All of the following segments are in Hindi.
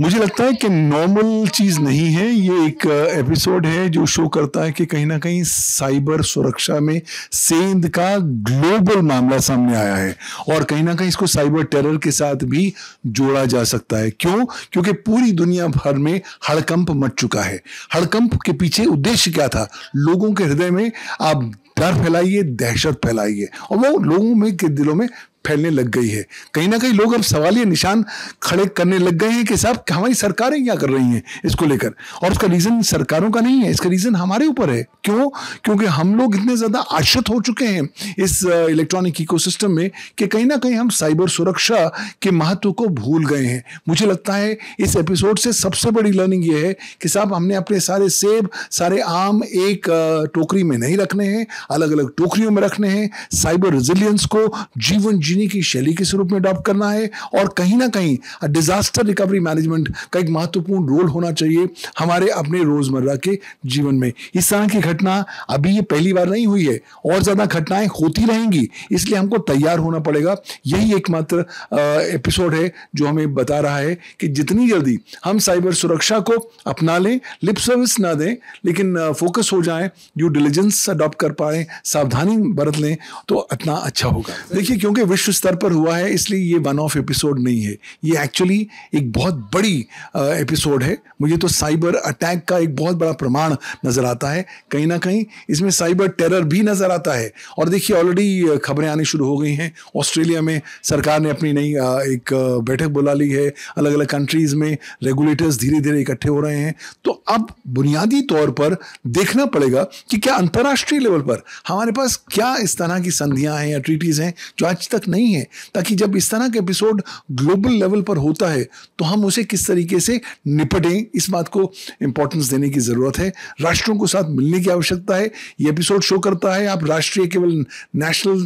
मुझे लगता है कि नॉर्मल चीज नहीं है ये एक एपिसोड है जो शो करता है कि कहीं ना कहीं साइबर सुरक्षा में सेंध का ग्लोबल मामला सामने आया है और कहीं ना कहीं इसको साइबर टेरर के साथ भी जोड़ा जा सकता है क्यों क्योंकि पूरी दुनिया भर में हड़कंप मच चुका है हड़कंप के पीछे उद्देश्य क्या था लोगों के हृदय में आप डर फैलाइए दहशत फैलाइए और वो लोगों में के दिलों में फैलने लग गई है कहीं ना कहीं लोग अब सवाल ये निशान खड़े करने लग गए हैं कि साहब हमारी सरकारें क्या कर रही हैं इसको लेकर और उसका रीज़न सरकारों का नहीं है इसका रीज़न हमारे ऊपर है क्यों क्योंकि हम लोग इतने ज़्यादा आश्रित हो चुके हैं इस इलेक्ट्रॉनिक इकोसिस्टम में कि कहीं ना कहीं हम साइबर सुरक्षा के महत्व को भूल गए हैं मुझे लगता है इस एपिसोड से सबसे बड़ी लर्निंग ये है कि साहब हमने अपने सारे सेब सारे आम एक टोकरी में नहीं रखने हैं अलग अलग टोकरियों में रखने हैं साइबर रिजिलियंस को जीवन जी जीने की शैली के स्वरूप में अडॉप्ट करना है और कहीं ना कहीं डिजास्टर रिकवरी मैनेजमेंट का एक महत्वपूर्ण रोल होना चाहिए हमारे अपने रोजमर्रा के जीवन में इस तरह की घटना अभी ये पहली बार नहीं हुई है और ज्यादा घटनाएं होती रहेंगी इसलिए हमको तैयार होना पड़ेगा यही एकमात्र एपिसोड है जो हमें बता रहा है कि जितनी जल्दी हम साइबर सुरक्षा को अपना लें लिप सर्विस ना दें लेकिन फोकस हो जाए ड्यू डिलीजेंस अडॉप्ट कर पाए सावधानी बरत लें तो इतना अच्छा होगा देखिए क्योंकि विश्व विश्व स्तर पर हुआ है इसलिए ये वन ऑफ एपिसोड नहीं है ये एक्चुअली एक बहुत बड़ी एपिसोड है मुझे तो साइबर अटैक का एक बहुत बड़ा प्रमाण नज़र आता है कहीं ना कहीं इसमें साइबर टेरर भी नज़र आता है और देखिए ऑलरेडी खबरें आनी शुरू हो गई हैं ऑस्ट्रेलिया में सरकार ने अपनी नई एक बैठक बुला ली है अलग अलग कंट्रीज़ में रेगुलेटर्स धीरे धीरे इकट्ठे हो रहे हैं तो अब बुनियादी तौर पर देखना पड़ेगा कि क्या अंतर्राष्ट्रीय लेवल पर हमारे पास क्या इस तरह की संधियाँ हैं या ट्रीटीज़ हैं जो आज तक नहीं है ताकि जब इस तरह का एपिसोड ग्लोबल लेवल पर होता है तो हम उसे किस तरीके से निपटें इस बात को इंपॉर्टेंस देने की ज़रूरत है राष्ट्रों को साथ मिलने की आवश्यकता है ये एपिसोड शो करता है आप राष्ट्रीय केवल नेशनल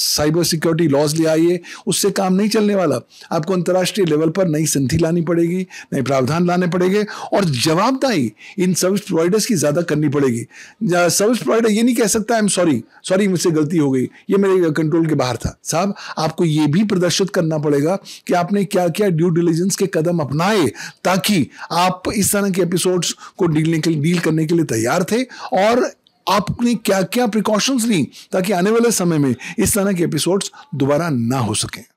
साइबर सिक्योरिटी लॉज ले आइए उससे काम नहीं चलने वाला आपको अंतर्राष्ट्रीय लेवल पर नई संधि लानी पड़ेगी नए प्रावधान लाने पड़ेंगे और जवाबदाही इन सर्विस प्रोवाइडर्स की ज़्यादा करनी पड़ेगी सर्विस प्रोवाइडर ये नहीं कह सकता आई एम सॉरी सॉरी मुझसे गलती हो गई ये मेरे कंट्रोल के बाहर था साहब आपको ये भी प्रदर्शित करना पड़ेगा कि आपने क्या क्या ड्यू डिलीजेंस के कदम अपनाए ताकि आप इस तरह के एपिसोड्स को डीलने के लिए डील करने के लिए तैयार थे और आपने क्या क्या प्रिकॉशंस ली ताकि आने वाले समय में इस तरह के एपिसोड्स दोबारा ना हो सकें